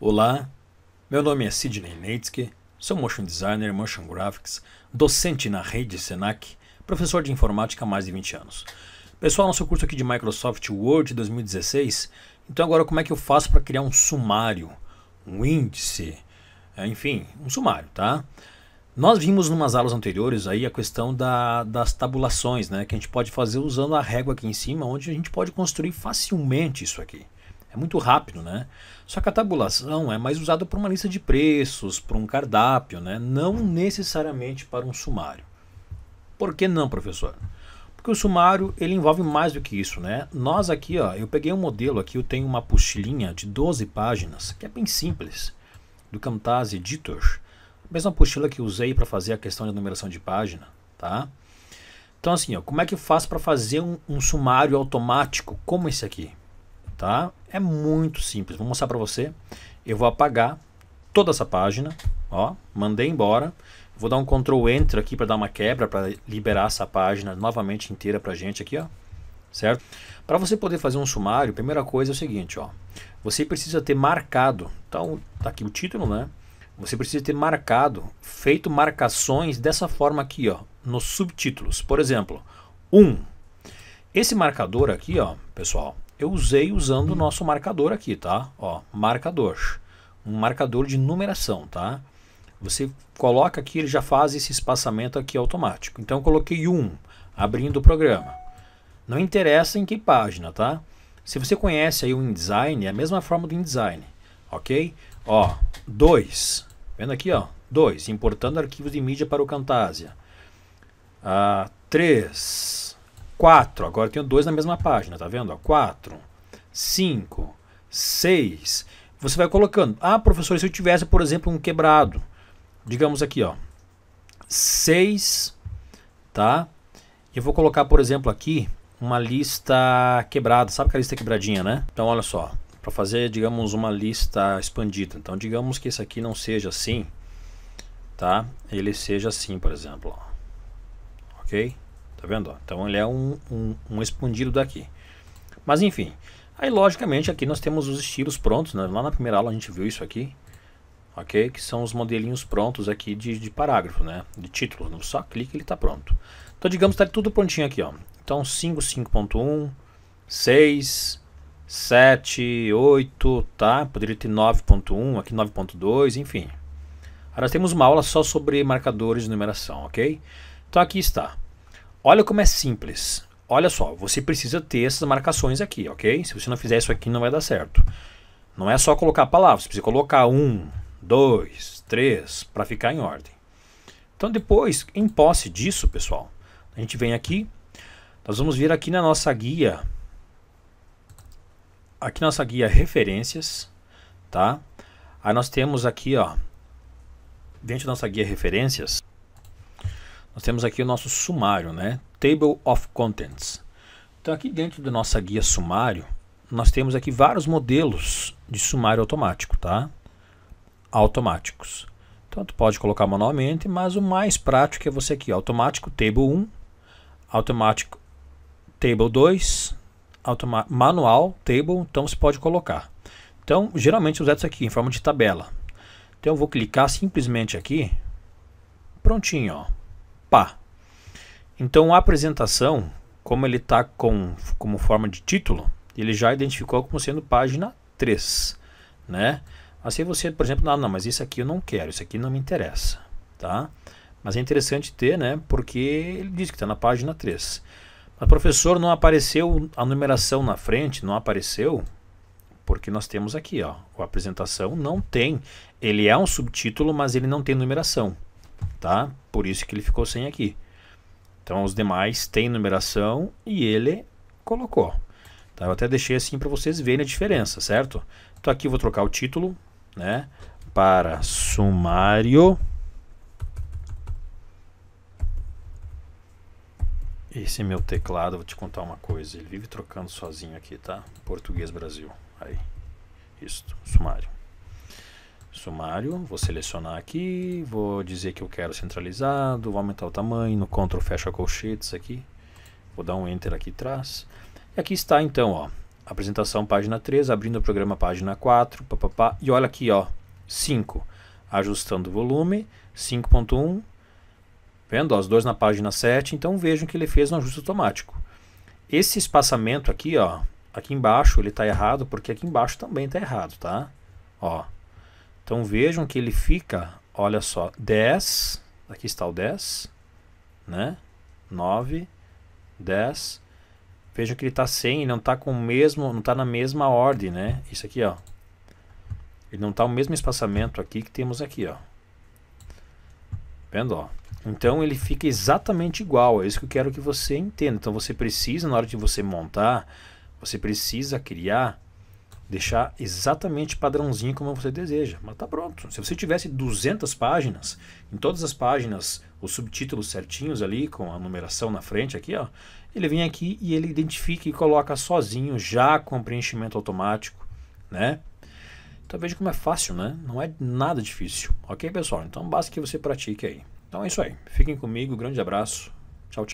Olá, meu nome é Sidney Neitzke, sou motion designer, motion graphics, docente na rede Senac, professor de informática há mais de 20 anos. Pessoal, nosso curso aqui de Microsoft Word 2016, então agora como é que eu faço para criar um sumário, um índice, é, enfim, um sumário, tá? Nós vimos em umas aulas anteriores aí a questão da, das tabulações, né? Que a gente pode fazer usando a régua aqui em cima, onde a gente pode construir facilmente isso aqui. É muito rápido, né? Só que a tabulação é mais usada para uma lista de preços, para um cardápio, né? Não necessariamente para um sumário. Por que não, professor? Porque o sumário ele envolve mais do que isso, né? Nós aqui, ó, eu peguei um modelo aqui, eu tenho uma apostilinha de 12 páginas, que é bem simples, do Camtasia Editor. A mesma apostila que usei para fazer a questão de numeração de página, tá? Então assim, ó, como é que faz faço para fazer um, um sumário automático como esse aqui, tá? É muito simples. Vou mostrar para você. Eu vou apagar toda essa página. Ó, mandei embora. Vou dar um Ctrl Enter aqui para dar uma quebra, para liberar essa página novamente inteira para gente aqui, ó. Certo? Para você poder fazer um sumário, a primeira coisa é o seguinte, ó. Você precisa ter marcado. Então, tá aqui o título, né? Você precisa ter marcado, feito marcações dessa forma aqui, ó, nos subtítulos. Por exemplo, 1. Um, esse marcador aqui, ó, pessoal, eu usei usando o nosso marcador aqui, tá? Ó, marcador. Um marcador de numeração, tá? Você coloca aqui, ele já faz esse espaçamento aqui automático. Então eu coloquei 1, abrindo o programa. Não interessa em que página, tá? Se você conhece aí o InDesign, é a mesma forma do InDesign, ok? Ó, 2, vendo aqui, ó, 2, importando arquivos de mídia para o Camtasia. 3, ah, 4, agora tenho dois na mesma página, tá vendo? 4, 5, 6. Você vai colocando. Ah, professor, se eu tivesse, por exemplo, um quebrado, digamos aqui, ó, 6, tá? Eu vou colocar, por exemplo, aqui uma lista quebrada. Sabe que a lista é quebradinha, né? Então, olha só, para fazer, digamos, uma lista expandida. Então, digamos que isso aqui não seja assim, tá? Ele seja assim, por exemplo, ó. ok? Tá vendo? Ó? Então ele é um, um, um, expandido daqui. Mas enfim. Aí logicamente aqui nós temos os estilos prontos. Né? Lá na primeira aula a gente viu isso aqui. Ok? Que são os modelinhos prontos aqui de, de parágrafo, né? De título. Só clica e ele está pronto. Então digamos que está tudo prontinho aqui. Ó. Então 5, 5.1, 6, 7, 8, tá? Poderia ter 9.1, aqui 9.2, enfim. Agora nós temos uma aula só sobre marcadores de numeração, ok? Então aqui está. Olha como é simples. Olha só, você precisa ter essas marcações aqui, ok? Se você não fizer isso aqui, não vai dar certo. Não é só colocar palavras, você precisa colocar um, dois, três, para ficar em ordem. Então depois, em posse disso, pessoal, a gente vem aqui, nós vamos vir aqui na nossa guia, aqui na nossa guia referências, tá? Aí nós temos aqui, ó, dentro da nossa guia referências, nós temos aqui o nosso sumário, né? Table of Contents. Então aqui dentro da nossa guia sumário, nós temos aqui vários modelos de sumário automático, tá? Automáticos. Então tu pode colocar manualmente, mas o mais prático é você aqui, automático table 1, automático table 2, automa manual table, então você pode colocar. Então, geralmente usar isso aqui em forma de tabela. Então eu vou clicar simplesmente aqui. Prontinho, ó. Então a apresentação, como ele está com como forma de título, ele já identificou como sendo página 3, né? Mas se você, por exemplo, não, ah, não, mas isso aqui eu não quero, isso aqui não me interessa, tá? Mas é interessante ter, né? Porque ele diz que está na página 3. Mas professor, não apareceu a numeração na frente, não apareceu, porque nós temos aqui, ó, a apresentação não tem, ele é um subtítulo, mas ele não tem numeração tá? Por isso que ele ficou sem aqui. Então os demais têm numeração e ele colocou. Tá? Eu até deixei assim para vocês verem a diferença, certo? Então aqui eu vou trocar o título, né? Para sumário. Esse é meu teclado, vou te contar uma coisa, ele vive trocando sozinho aqui, tá? Português Brasil, aí, isso, sumário. Sumário, vou selecionar aqui, vou dizer que eu quero centralizado, vou aumentar o tamanho, no Ctrl fecha colchetes aqui, vou dar um Enter aqui atrás. E aqui está então, ó, apresentação página 3, abrindo o programa página 4, papapá, e olha aqui, ó, 5, ajustando o volume, 5.1, vendo, ó, os dois na página 7, então vejam que ele fez um ajuste automático. Esse espaçamento aqui, ó, aqui embaixo, ele está errado, porque aqui embaixo também está errado, tá? Ó, então vejam que ele fica, olha só, 10, aqui está o 10, né? 9, 10. Vejam que ele está sem, ele não está com o mesmo, não está na mesma ordem, né? Isso aqui, ó. Ele não está o mesmo espaçamento aqui que temos aqui, ó. Vendo, ó. Então ele fica exatamente igual, é isso que eu quero que você entenda. Então você precisa, na hora de você montar, você precisa criar deixar exatamente padrãozinho como você deseja. Mas tá pronto. Se você tivesse 200 páginas, em todas as páginas, os subtítulos certinhos ali, com a numeração na frente aqui, ó, ele vem aqui e ele identifica e coloca sozinho, já com preenchimento automático, né? Então veja como é fácil, né? Não é nada difícil. Ok, pessoal? Então basta que você pratique aí. Então é isso aí. Fiquem comigo, grande abraço.